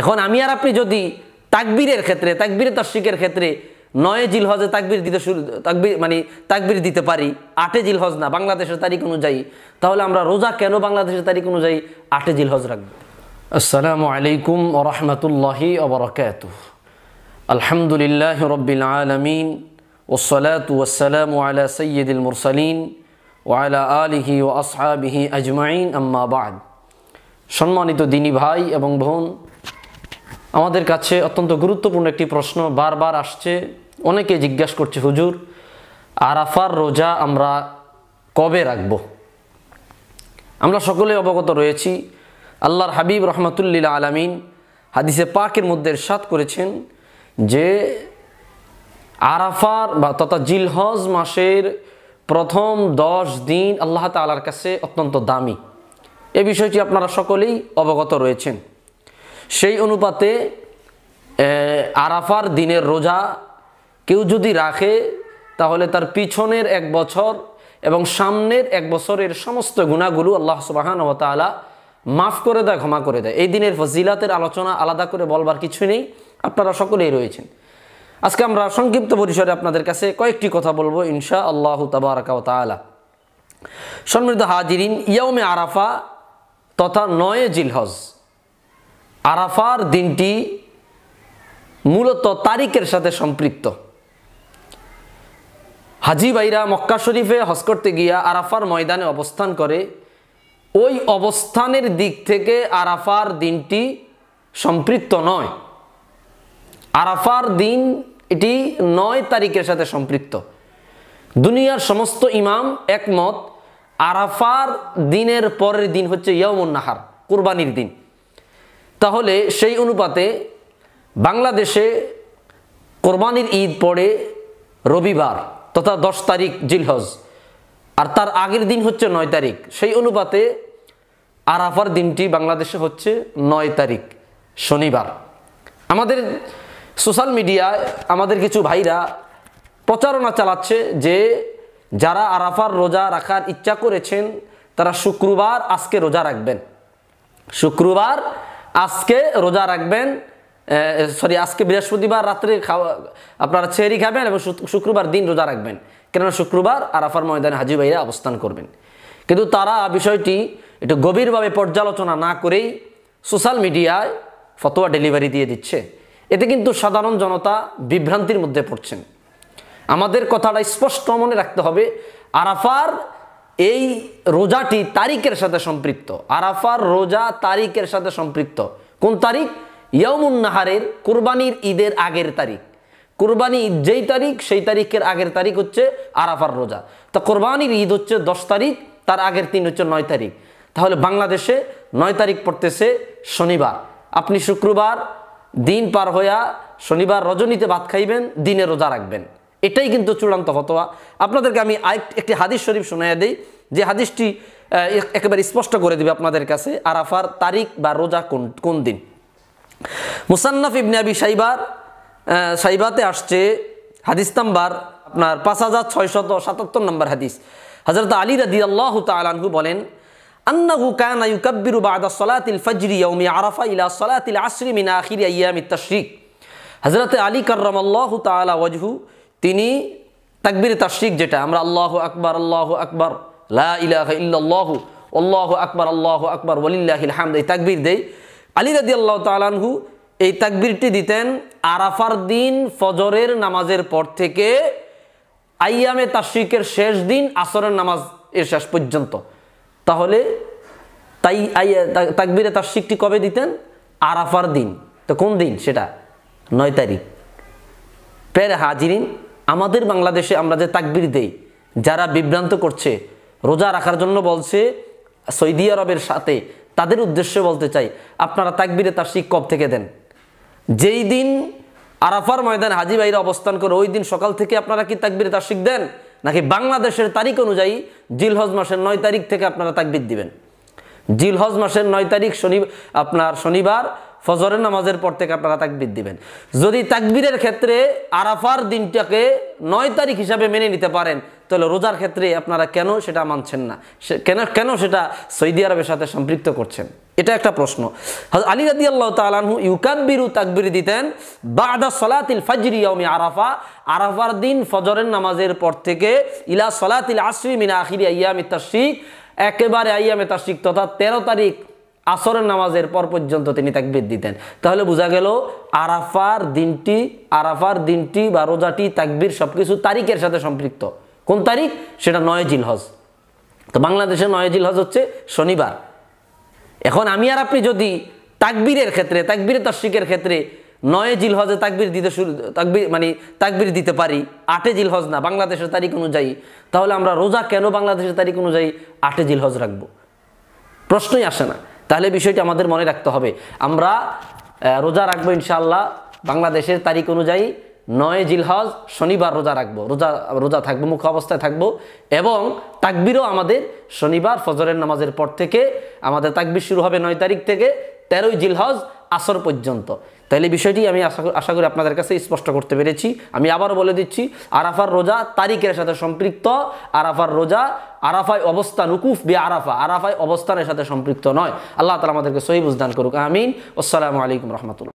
এখন আমি আর আপনি যদি তাকবীরের ক্ষেত্রে তাকবীর তশ্বিকের ক্ষেত্রে নয় জিলহজে তাকবির দিতে শুরু তাকবির মানে তাকবির দিতে পারি আটে জিলহজ না বাংলাদেশের তারিখ অনুযায়ী তাহলে আমরা রোজা কেন বাংলাদেশের তারিখ অনুযায়ী আটে জিলহজ রাখব আসসালামু আলাইকুম রহমতুল্লাহি অবরকাত আলহামদুলিল্লাহ রবিল আলমিন ওসলাত ওসালাম আলা সৈয়দুল মুরসালিন ওয়ালা আলিহি ও আসহাবিহি আজমাইন আম্মাবাদ সম্মানিত দিনী ভাই এবং বোন আমাদের কাছে অত্যন্ত গুরুত্বপূর্ণ একটি প্রশ্ন বারবার আসছে অনেকে জিজ্ঞেস করছে হুজুর আরাফার রোজা আমরা কবে রাখব আমরা সকলে অবগত রয়েছি আল্লাহর হাবিব রহমতুল্লিল আলমিন হাদিসে পাকের মধ্যে সাত করেছেন যে আরাফার বা তথা জিলহজ মাসের প্রথম দশ দিন আল্লাহ তালার কাছে অত্যন্ত দামি এ বিষয়টি আপনারা সকলেই অবগত রয়েছেন সেই অনুপাতে আরাফার দিনের রোজা কেউ যদি রাখে তাহলে তার পিছনের এক বছর এবং সামনের এক বছরের সমস্ত গুণাগুলো আল্লাহ সুবাহান ও তালা মাফ করে দেয় ক্ষমা করে দেয় এই দিনের জিলাতের আলোচনা আলাদা করে বলবার কিছু নেই আপনারা সকলেই রয়েছেন আজকে আমরা সংক্ষিপ্ত পরিসরে আপনাদের কাছে কয়েকটি কথা বলবো ইনশা আল্লাহ তাবারাকাও তালা সম্মিলিত হাজিরিন ইয়াউমে আরাফা তথা নয়ে জিলহজ আরাফার দিনটি মূলত তারিখের সাথে সম্পৃক্ত হাজি ভাইরা মক্কা শরীফে হজ করতে গিয়া আরাফার ময়দানে অবস্থান করে ওই অবস্থানের দিক থেকে আরাফার দিনটি সম্পৃক্ত নয় আরাফার দিন এটি নয় তারিখের সাথে সম্পৃক্ত দুনিয়ার সমস্ত ইমাম একমত আরাফার দিনের পরের দিন হচ্ছে ইয়মুন কোরবানির দিন তাহলে সেই অনুপাতে বাংলাদেশে কোরবানির ঈদ পড়ে রবিবার তথা দশ তারিখ জিলহজ আর তার আগের দিন হচ্ছে নয় তারিখ সেই অনুপাতে আরাফার দিনটি বাংলাদেশে হচ্ছে নয় তারিখ শনিবার আমাদের সোশ্যাল মিডিয়ায় আমাদের কিছু ভাইরা প্রচারণা চালাচ্ছে যে যারা আরাফার রোজা রাখার ইচ্ছা করেছেন তারা শুক্রবার আজকে রোজা রাখবেন শুক্রবার আজকে রোজা রাখবেন সরি আজকে বৃহস্পতিবার রাত্রে খাওয়া আপনারা চেরি খাবেন এবং শুক্রবার দিন রোজা রাখবেন কেননা শুক্রবার আরাফার ময়দানে হাজি ভাইরা অবস্থান করবেন কিন্তু তারা বিষয়টি একটু গভীরভাবে পর্যালোচনা না করেই সোশ্যাল মিডিয়ায় ফতোয়া ডেলিভারি দিয়ে দিচ্ছে এতে কিন্তু সাধারণ জনতা বিভ্রান্তির মধ্যে পড়ছেন আমাদের কথাটা স্পষ্ট মনে রাখতে হবে আরাফার এই রোজাটি তারিখের সাথে সম্পৃক্ত আরাফার রোজা তারিখের সাথে সম্পৃক্ত কোন তারিখ ইয়মুন্নাহারের কুরবানির ঈদের আগের তারিখ কুরবানি ঈদ যেই তারিখ সেই তারিখের আগের তারিখ হচ্ছে আরাফার রোজা তা কোরবানির ঈদ হচ্ছে দশ তারিখ তার আগের দিন হচ্ছে নয় তারিখ তাহলে বাংলাদেশে নয় তারিখ পড়তেছে শনিবার আপনি শুক্রবার দিন পার হইয়া শনিবার রজনীতে ভাত খাইবেন দিনে রোজা রাখবেন এটাই কিন্তু চূড়ান্ত ফতোয়া আপনাদেরকে আমি একটি হাদিস শরীফ শোনাইয়া দিই যে হাদিসটি একেবারে স্পষ্ট করে দেবে আপনাদের কাছে আরাফার তারিখ বা রোজা কোন কোন দিন মুসান্নাফ ইবনে আবি সাইবার সাইবাতে আসছে হাদিস নাম্বার আপনার পাঁচ হাজার ছয়শত সাতাত্তর নম্বর হাদিস হজরত আলী রাদি আল্লাহ তালু বলেন আন্নাহু কানা ইউকাব্বিরু বাদা সলাতিল ফজরি ইয়াউমি আরাফা ইলা সলাতিল আসরি মিন আখিরি আইয়ামিত তাশরিক হযরত আলী কাররামাল্লাহু তাআলা ওয়াজহু তিনি তাকবির তাসিক যেটা আমরা আল্লাহ আকবর আল্লাহ আকবর লাহ ইল্লাহ আল্লাহ আকবর আল্লাহ আকবর ওলিল্লাহিল হামদ এই তাকবির দেই আলী রাজি আল্লাহ তালানহু এই তাকবিরটি দিতেন আরাফার দিন ফজরের নামাজের পর থেকে আইয়ামে তাসিকের শেষ দিন আসরের নামাজ এর শেষ পর্যন্ত তাহলে তাই তাকবিরে তাশরিকটি কবে দিতেন আরাফার দিন তো কোন দিন সেটা নয় তারিখ পের হাজিরিন আমাদের বাংলাদেশে আমরা যে তাকবির দেই যারা বিভ্রান্ত করছে রোজা রাখার জন্য বলছে সৌদি আরবের সাথে তাদের উদ্দেশ্যে বলতে চাই আপনারা তাকবিরে তার শিখ কব থেকে দেন যেই দিন আরাফার ময়দান হাজি ভাইরা অবস্থান করে ওই দিন সকাল থেকে আপনারা কি তাকবিরে তার শিখ দেন নাকি বাংলাদেশের তারিখ অনুযায়ী জিলহজ মাসের নয় তারিখ থেকে আপনারা তাকবির দিবেন জিলহজ মাসের নয় তারিখ শনি আপনার শনিবার ফজরের নামাজের পর থেকে আপনারা তাকবির দিবেন যদি তাকবিরের ক্ষেত্রে আরাফার দিনটাকে নয় তারিখ হিসাবে মেনে নিতে পারেন তাহলে রোজার ক্ষেত্রে আপনারা কেন সেটা মানছেন না কেন কেন সেটা সৌদি আরবের সাথে সম্পৃক্ত করছেন এটা একটা প্রশ্ন আলী রাদি আল্লাহ তালানহু ইউকাব্বিরু তাকবির দিতেন বাদা সলাতিল ফাজরি ইয়াউমি আরাফা আরাফার দিন ফজরের নামাজের পর থেকে ইলা সলাতিল আসরি মিনা আখিরি আইয়ামি তাশরিক একেবারে আইয়ামে তাশরিক তথা তেরো তারিখ আসরের নামাজের পর পর্যন্ত তিনি তাকবির দিতেন তাহলে বোঝা গেল আরাফার দিনটি আরাফার দিনটি বা রোজাটি তাকবির সব কিছু তারিখের সাথে সম্পৃক্ত কোন তারিখ সেটা নয় জিলহজ তো বাংলাদেশে নয় জিলহজ হচ্ছে শনিবার এখন আমি আর আপনি যদি তাকবীরের ক্ষেত্রে তাকবীর তস্বিকের ক্ষেত্রে নয় জিলহজে তাকবির দিতে শুরু তাকবির মানে তাকবির দিতে পারি আটে জিলহজ না বাংলাদেশের তারিখ অনুযায়ী তাহলে আমরা রোজা কেন বাংলাদেশের তারিখ অনুযায়ী আটে জিলহজ রাখবো প্রশ্নই আসে না তাহলে বিষয়টি আমাদের মনে রাখতে হবে আমরা রোজা রাখবো ইনশাল্লাহ বাংলাদেশের তারিখ অনুযায়ী নয় জিলহজ শনিবার রোজা রাখবো রোজা রোজা থাকবো মুখ অবস্থায় থাকবো এবং তাকবিরও আমাদের শনিবার ফজরের নামাজের পর থেকে আমাদের তাকবির শুরু হবে নয় তারিখ থেকে তেরোই জিলহজ আসর পর্যন্ত তাহলে বিষয়টি আমি আশা আশা করি আপনাদের কাছে স্পষ্ট করতে পেরেছি আমি আবার বলে দিচ্ছি আরাফার রোজা তারিখের সাথে সম্পৃক্ত আরাফার রোজা আরাফায় অবস্থান উকুফ বি আরাফা আরাফায় অবস্থানের সাথে সম্পৃক্ত নয় আল্লাহ তালা আমাদেরকে সহি বুঝদান করুক আমিন আসসালামু আলাইকুম রহমতুল্লাহ